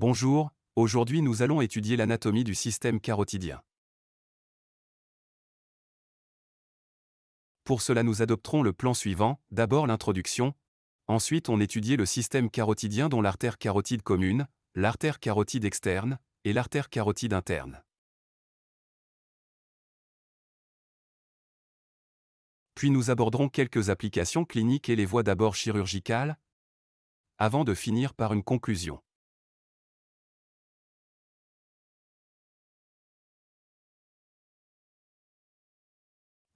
Bonjour, aujourd'hui nous allons étudier l'anatomie du système carotidien. Pour cela nous adopterons le plan suivant, d'abord l'introduction, ensuite on étudie le système carotidien dont l'artère carotide commune, l'artère carotide externe et l'artère carotide interne. Puis nous aborderons quelques applications cliniques et les voies d'abord chirurgicales, avant de finir par une conclusion.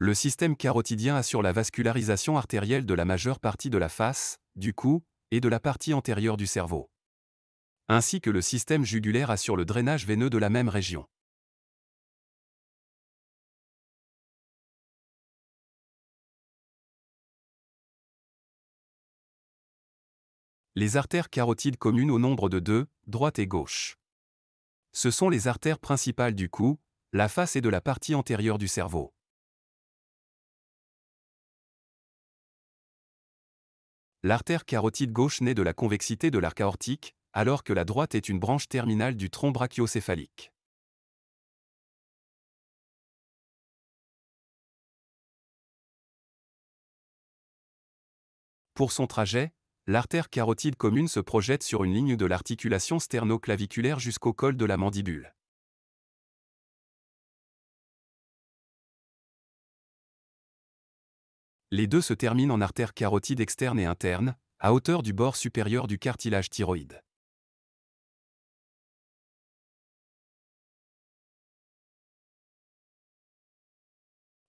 Le système carotidien assure la vascularisation artérielle de la majeure partie de la face, du cou et de la partie antérieure du cerveau. Ainsi que le système jugulaire assure le drainage veineux de la même région. Les artères carotides communes au nombre de deux, droite et gauche. Ce sont les artères principales du cou, la face et de la partie antérieure du cerveau. L'artère carotide gauche naît de la convexité de l'arc aortique, alors que la droite est une branche terminale du tronc brachiocéphalique. Pour son trajet, l'artère carotide commune se projette sur une ligne de l'articulation sternoclaviculaire jusqu'au col de la mandibule. les deux se terminent en artère carotide externe et interne, à hauteur du bord supérieur du cartilage thyroïde.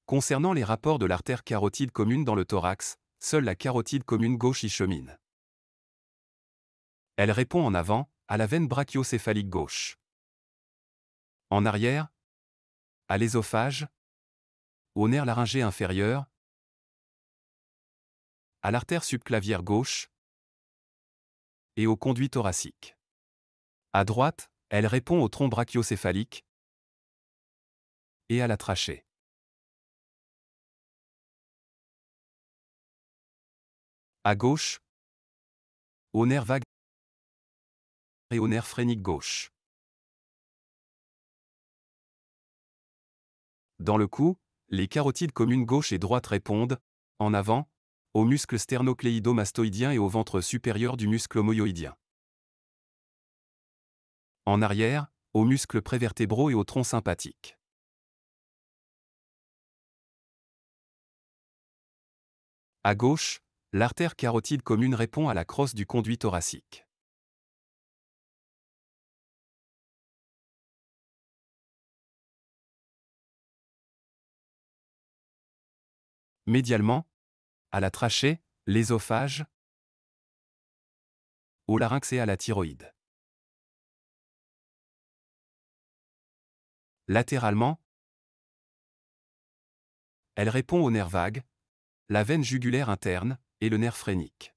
Concernant les rapports de l'artère carotide commune dans le thorax, seule la carotide commune gauche y chemine. Elle répond en avant, à la veine brachiocéphalique gauche. En arrière, à l'ésophage, au nerf laryngé inférieur, à l'artère subclavière gauche et au conduit thoracique. À droite, elle répond au tronc brachiocéphalique et à la trachée. À gauche, au nerf vague et au nerf phrénique gauche. Dans le cou, les carotides communes gauche et droite répondent, en avant, au muscle sternocléido-mastoïdien et au ventre supérieur du muscle homoïoïdien. En arrière, aux muscles prévertébraux et au tronc sympathique. À gauche, l'artère carotide commune répond à la crosse du conduit thoracique. Médialement, à la trachée, l'ésophage, au larynx et à la thyroïde. Latéralement, elle répond aux nerfs vagues, la veine jugulaire interne et le nerf phrénique.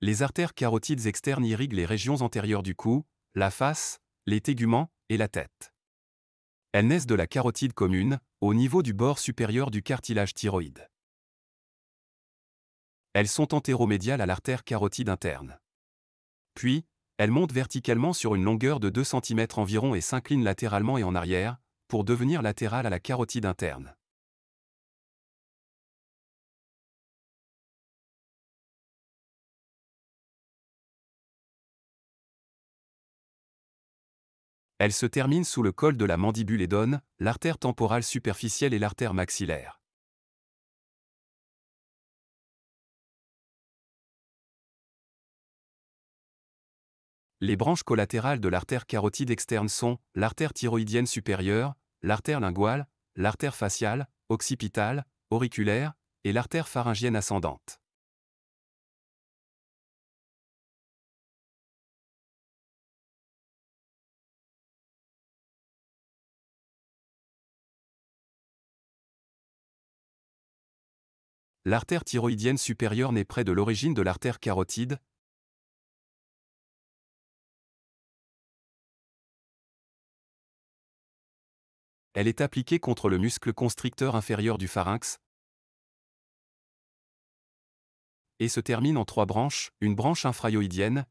Les artères carotides externes irriguent les régions antérieures du cou, la face, les téguments et la tête. Elles naissent de la carotide commune, au niveau du bord supérieur du cartilage thyroïde. Elles sont entéromédiales à l'artère carotide interne. Puis, elles montent verticalement sur une longueur de 2 cm environ et s'inclinent latéralement et en arrière, pour devenir latérales à la carotide interne. Elle se termine sous le col de la mandibule et l'artère temporale superficielle et l'artère maxillaire. Les branches collatérales de l'artère carotide externe sont l'artère thyroïdienne supérieure, l'artère linguale, l'artère faciale, occipitale, auriculaire et l'artère pharyngienne ascendante. l'artère thyroïdienne supérieure naît près de l'origine de l'artère carotide. Elle est appliquée contre le muscle constricteur inférieur du pharynx et se termine en trois branches, une branche infrayoïdienne,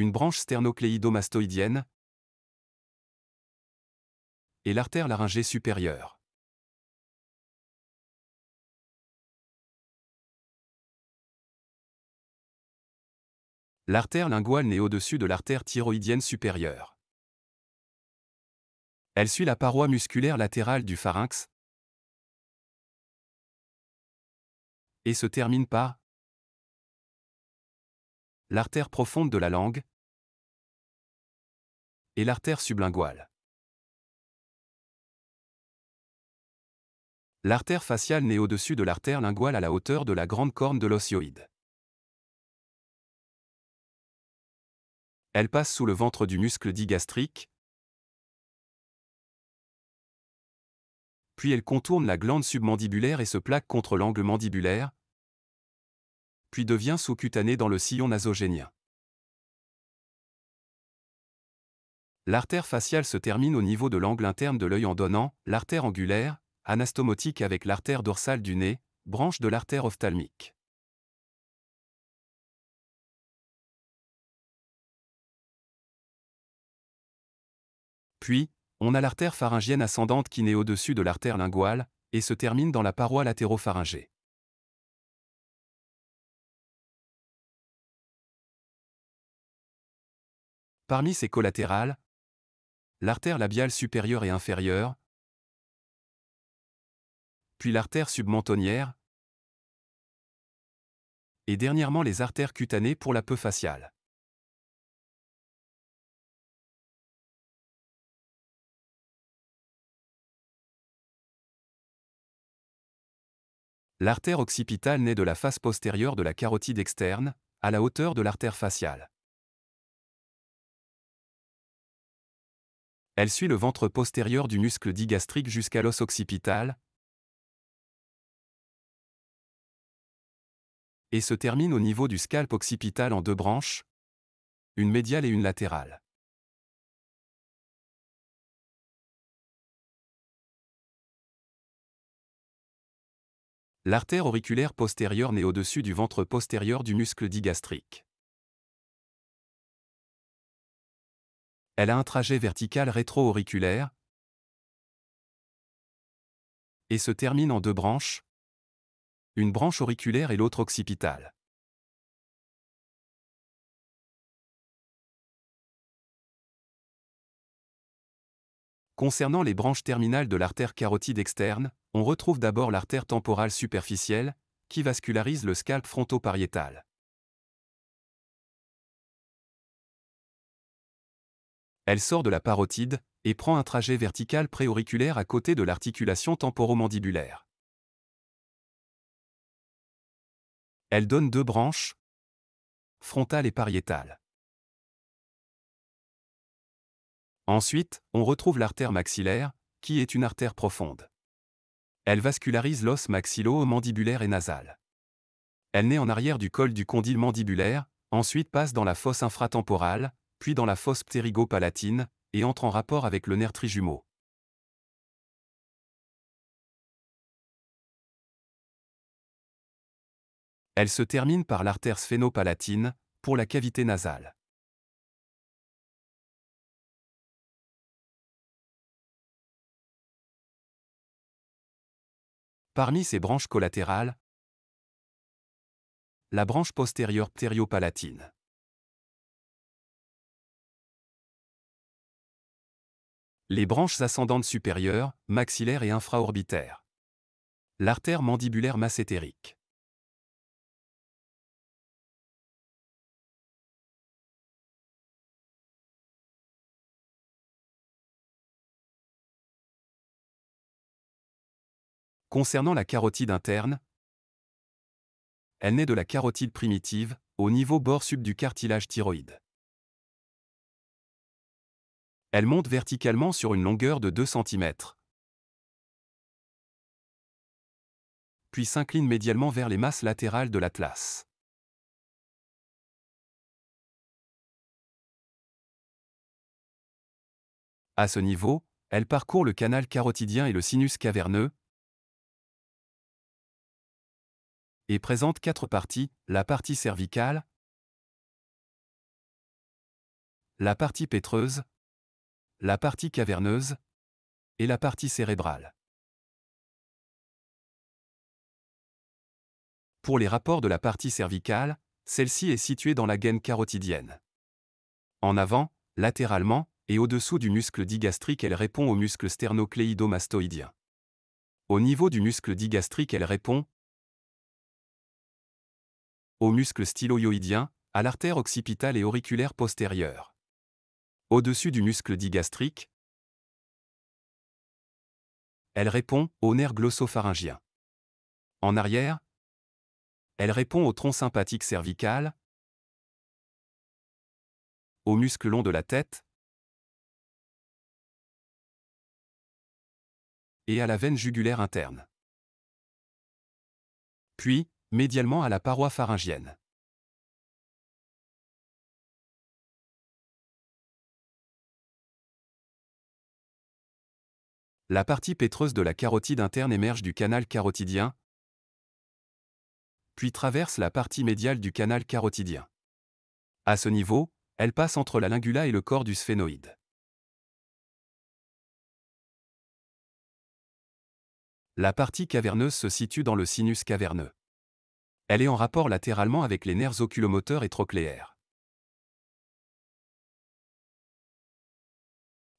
une branche sternocléidomastoïdienne et l'artère laryngée supérieure. L'artère linguale naît au-dessus de l'artère thyroïdienne supérieure. Elle suit la paroi musculaire latérale du pharynx et se termine par l'artère profonde de la langue et l'artère sublinguale. L'artère faciale naît au-dessus de l'artère linguale à la hauteur de la grande corne de l'osioïde. Elle passe sous le ventre du muscle digastrique, puis elle contourne la glande submandibulaire et se plaque contre l'angle mandibulaire, puis devient sous-cutanée dans le sillon nasogénien. L'artère faciale se termine au niveau de l'angle interne de l'œil en donnant l'artère angulaire, anastomotique avec l'artère dorsale du nez, branche de l'artère ophtalmique. Puis, on a l'artère pharyngienne ascendante qui naît au-dessus de l'artère linguale et se termine dans la paroi latéropharyngée. Parmi ces collatérales, l'artère labiale supérieure et inférieure, puis l'artère submentonnière, et dernièrement les artères cutanées pour la peau faciale. L'artère occipitale naît de la face postérieure de la carotide externe, à la hauteur de l'artère faciale. Elle suit le ventre postérieur du muscle digastrique jusqu'à l'os occipital et se termine au niveau du scalp occipital en deux branches, une médiale et une latérale. L'artère auriculaire postérieure naît au-dessus du ventre postérieur du muscle digastrique. elle a un trajet vertical rétro-auriculaire et se termine en deux branches, une branche auriculaire et l'autre occipitale. Concernant les branches terminales de l'artère carotide externe, on retrouve d'abord l'artère temporale superficielle, qui vascularise le scalp fronto-pariétal. elle sort de la parotide et prend un trajet vertical préauriculaire à côté de l'articulation temporomandibulaire. Elle donne deux branches, frontale et pariétale. Ensuite, on retrouve l'artère maxillaire, qui est une artère profonde. Elle vascularise l'os maxillo-mandibulaire et nasal. Elle naît en arrière du col du condyle mandibulaire, ensuite passe dans la fosse infratemporale, puis dans la fosse ptérygopalatine et entre en rapport avec le nerf trijumeau. Elle se termine par l'artère sphénopalatine, pour la cavité nasale. Parmi ses branches collatérales, la branche postérieure ptériopalatine. les branches ascendantes supérieures, maxillaires et infraorbitaires. L'artère mandibulaire massétérique. Concernant la carotide interne, elle naît de la carotide primitive, au niveau bord sub du cartilage thyroïde. Elle monte verticalement sur une longueur de 2 cm. Puis s'incline médialement vers les masses latérales de l'atlas. À ce niveau, elle parcourt le canal carotidien et le sinus caverneux et présente quatre parties, la partie cervicale, la partie pétreuse, la partie caverneuse et la partie cérébrale. Pour les rapports de la partie cervicale, celle-ci est située dans la gaine carotidienne. En avant, latéralement et au-dessous du muscle digastrique, elle répond au muscle sternocléidomastoïdien. Au niveau du muscle digastrique, elle répond au muscle styloïoïdien, à l'artère occipitale et auriculaire postérieure au-dessus du muscle digastrique, Elle répond au nerf glossopharyngien. En arrière Elle répond au tronc sympathique cervical, au muscle long de la tête et à la veine jugulaire interne. Puis, médialement à la paroi pharyngienne. la partie pétreuse de la carotide interne émerge du canal carotidien, puis traverse la partie médiale du canal carotidien. À ce niveau, elle passe entre la lingula et le corps du sphénoïde. La partie caverneuse se situe dans le sinus caverneux. Elle est en rapport latéralement avec les nerfs oculomoteurs et trochléaires.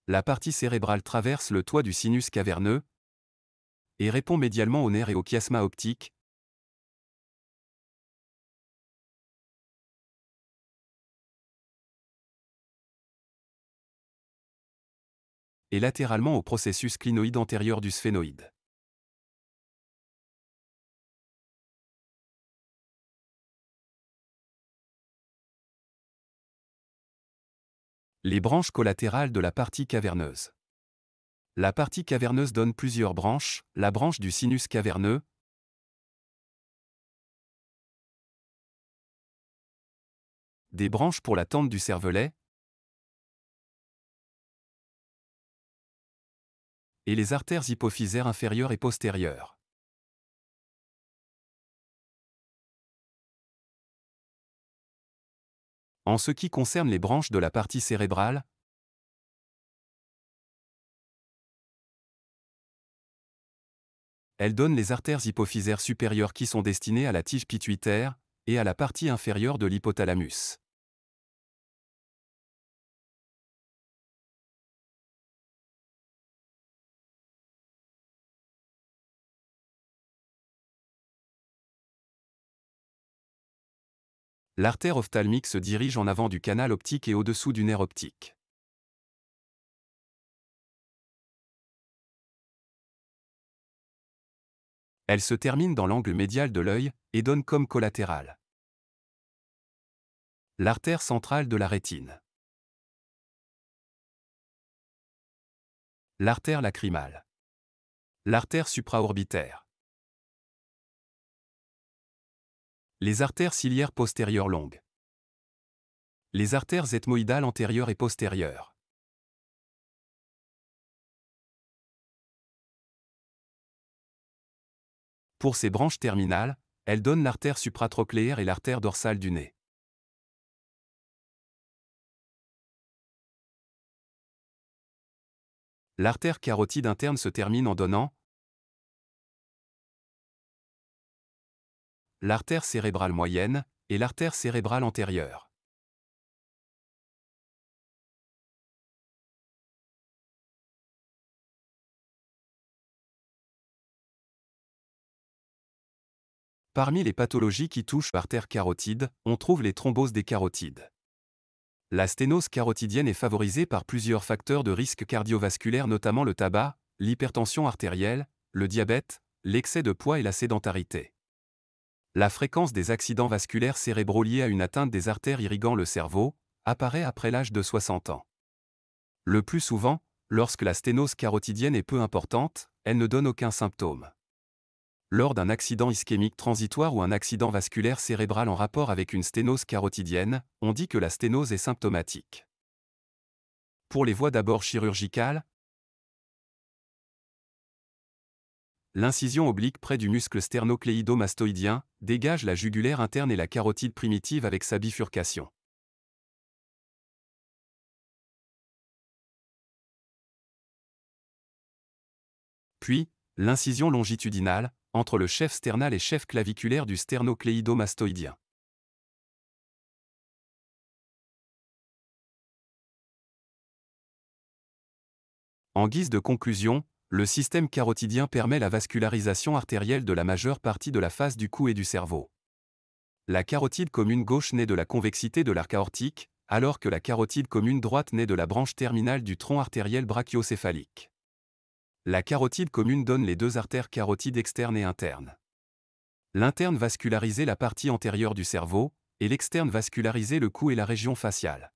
la partie cérébrale traverse le toit du sinus caverneux et répond médialement au nerf et au chiasma optique. et latéralement au processus clinoïde antérieur du sphénoïde. Les branches collatérales de la partie caverneuse. La partie caverneuse donne plusieurs branches, la branche du sinus caverneux, des branches pour la tente du cervelet, et les artères hypophysaires inférieures et postérieures. En ce qui concerne les branches de la partie cérébrale, elle donne les artères hypophysaires supérieures qui sont destinées à la tige pituitaire et à la partie inférieure de l'hypothalamus. l'artère ophtalmique se dirige en avant du canal optique et au-dessous du nerf optique. Elle se termine dans l'angle médial de l'œil et donne comme collatéral l'artère centrale de la rétine. L'artère lacrymale. L'artère supraorbitaire. Les artères ciliaires postérieures longues. Les artères ethmoïdales antérieures et postérieures. Pour ces branches terminales, elles donnent l'artère supratrochléaire et l'artère dorsale du nez. L'artère carotide interne se termine en donnant, l'artère cérébrale moyenne et l'artère cérébrale antérieure. Parmi les pathologies qui touchent l'artère carotide, on trouve les thromboses des carotides. La sténose carotidienne est favorisée par plusieurs facteurs de risque cardiovasculaire notamment le tabac, l'hypertension artérielle, le diabète, l'excès de poids et la sédentarité la fréquence des accidents vasculaires cérébraux liés à une atteinte des artères irriguant le cerveau apparaît après l'âge de 60 ans. Le plus souvent, lorsque la sténose carotidienne est peu importante, elle ne donne aucun symptôme. Lors d'un accident ischémique transitoire ou un accident vasculaire cérébral en rapport avec une sténose carotidienne, on dit que la sténose est symptomatique. Pour les voies d'abord chirurgicales, L'incision oblique près du muscle sternocléidomastoïdien dégage la jugulaire interne et la carotide primitive avec sa bifurcation. Puis, l'incision longitudinale, entre le chef sternal et chef claviculaire du sternocléido-mastoïdien. En guise de conclusion, le système carotidien permet la vascularisation artérielle de la majeure partie de la face du cou et du cerveau. La carotide commune gauche naît de la convexité de l'arc aortique, alors que la carotide commune droite naît de la branche terminale du tronc artériel brachiocéphalique. La carotide commune donne les deux artères carotides externes et internes. L'interne vascularisait la partie antérieure du cerveau, et l'externe vascularisait le cou et la région faciale.